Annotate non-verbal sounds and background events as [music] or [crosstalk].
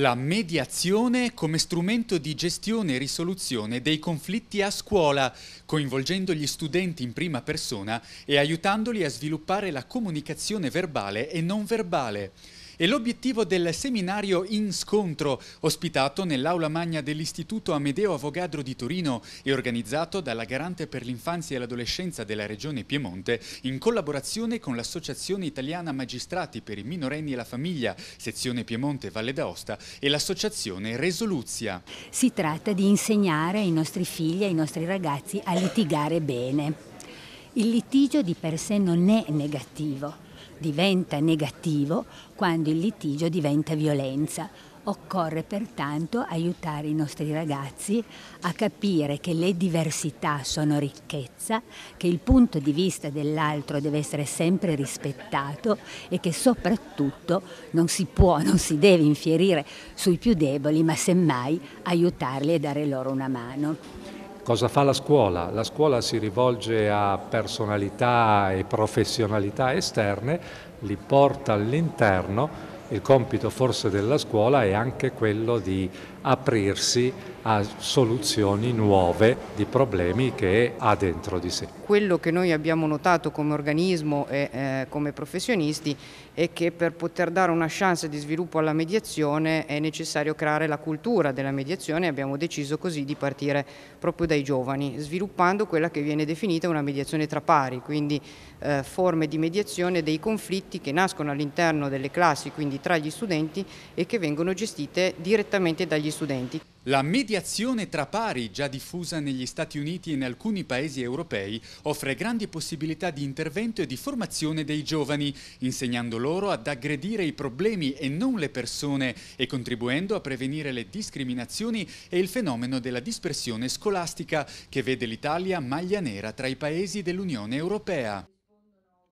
La mediazione come strumento di gestione e risoluzione dei conflitti a scuola, coinvolgendo gli studenti in prima persona e aiutandoli a sviluppare la comunicazione verbale e non verbale e l'obiettivo del seminario In Scontro, ospitato nell'aula magna dell'Istituto Amedeo Avogadro di Torino e organizzato dalla Garante per l'Infanzia e l'Adolescenza della Regione Piemonte in collaborazione con l'Associazione Italiana Magistrati per i Minorenni e la Famiglia, sezione Piemonte Valle d'Aosta e l'Associazione Resoluzia. Si tratta di insegnare ai nostri figli e ai nostri ragazzi a litigare bene. Il litigio di per sé non è negativo, diventa negativo quando il litigio diventa violenza. Occorre pertanto aiutare i nostri ragazzi a capire che le diversità sono ricchezza, che il punto di vista dell'altro deve essere sempre rispettato e che soprattutto non si può, [laughs] non si deve infierire sui più deboli, ma semmai aiutarli e dare loro una mano. Cosa fa la scuola? La scuola si rivolge a personalità e professionalità esterne, li porta all'interno il compito forse della scuola è anche quello di aprirsi a soluzioni nuove di problemi che ha dentro di sé. Quello che noi abbiamo notato come organismo e eh, come professionisti è che per poter dare una chance di sviluppo alla mediazione è necessario creare la cultura della mediazione e abbiamo deciso così di partire proprio dai giovani, sviluppando quella che viene definita una mediazione tra pari, quindi eh, forme di mediazione dei conflitti che nascono all'interno delle classi, quindi tra gli studenti e che vengono gestite direttamente dagli studenti. La mediazione tra pari, già diffusa negli Stati Uniti e in alcuni paesi europei, offre grandi possibilità di intervento e di formazione dei giovani, insegnando loro ad aggredire i problemi e non le persone e contribuendo a prevenire le discriminazioni e il fenomeno della dispersione scolastica, che vede l'Italia maglia nera tra i paesi dell'Unione Europea.